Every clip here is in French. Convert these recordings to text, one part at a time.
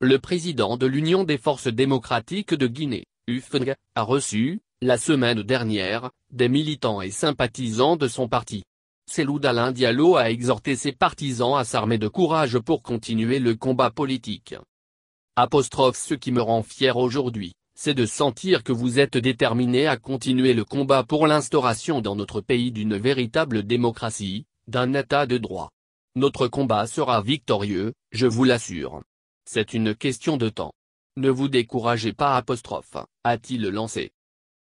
le président de l'Union des forces démocratiques de Guinée, UFNG, a reçu, la semaine dernière, des militants et sympathisants de son parti. Seloud Alain Diallo a exhorté ses partisans à s'armer de courage pour continuer le combat politique. Apostrophe ce qui me rend fier aujourd'hui, c'est de sentir que vous êtes déterminés à continuer le combat pour l'instauration dans notre pays d'une véritable démocratie, d'un état de droit. Notre combat sera victorieux, je vous l'assure. C'est une question de temps. Ne vous découragez pas apostrophe, a-t-il lancé.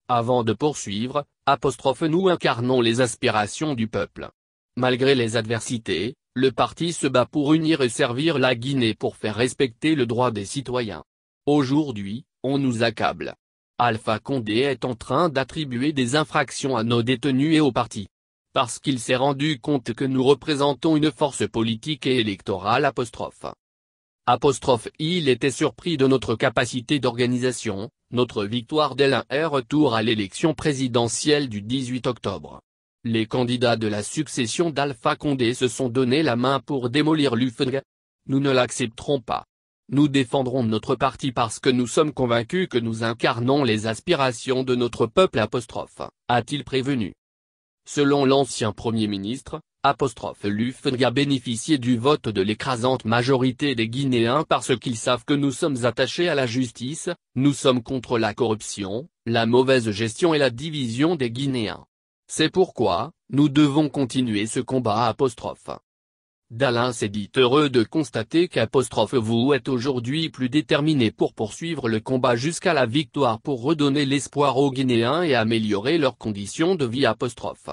Avant de poursuivre, apostrophe nous incarnons les aspirations du peuple. Malgré les adversités, le parti se bat pour unir et servir la Guinée pour faire respecter le droit des citoyens. Aujourd'hui, on nous accable. Alpha Condé est en train d'attribuer des infractions à nos détenus et au parti. Parce qu'il s'est rendu compte que nous représentons une force politique et électorale apostrophe. Apostrophe il était surpris de notre capacité d'organisation, notre victoire dès l'un retour à l'élection présidentielle du 18 octobre. Les candidats de la succession d'Alpha Condé se sont donné la main pour démolir Lufeng. Nous ne l'accepterons pas. Nous défendrons notre parti parce que nous sommes convaincus que nous incarnons les aspirations de notre peuple apostrophe, a-t-il prévenu. Selon l'ancien Premier ministre, Apostrophe a bénéficié du vote de l'écrasante majorité des Guinéens parce qu'ils savent que nous sommes attachés à la justice, nous sommes contre la corruption, la mauvaise gestion et la division des Guinéens. C'est pourquoi, nous devons continuer ce combat apostrophe. Dalin s'est dit heureux de constater qu'apostrophe vous êtes aujourd'hui plus déterminé pour poursuivre le combat jusqu'à la victoire pour redonner l'espoir aux Guinéens et améliorer leurs conditions de vie apostrophe.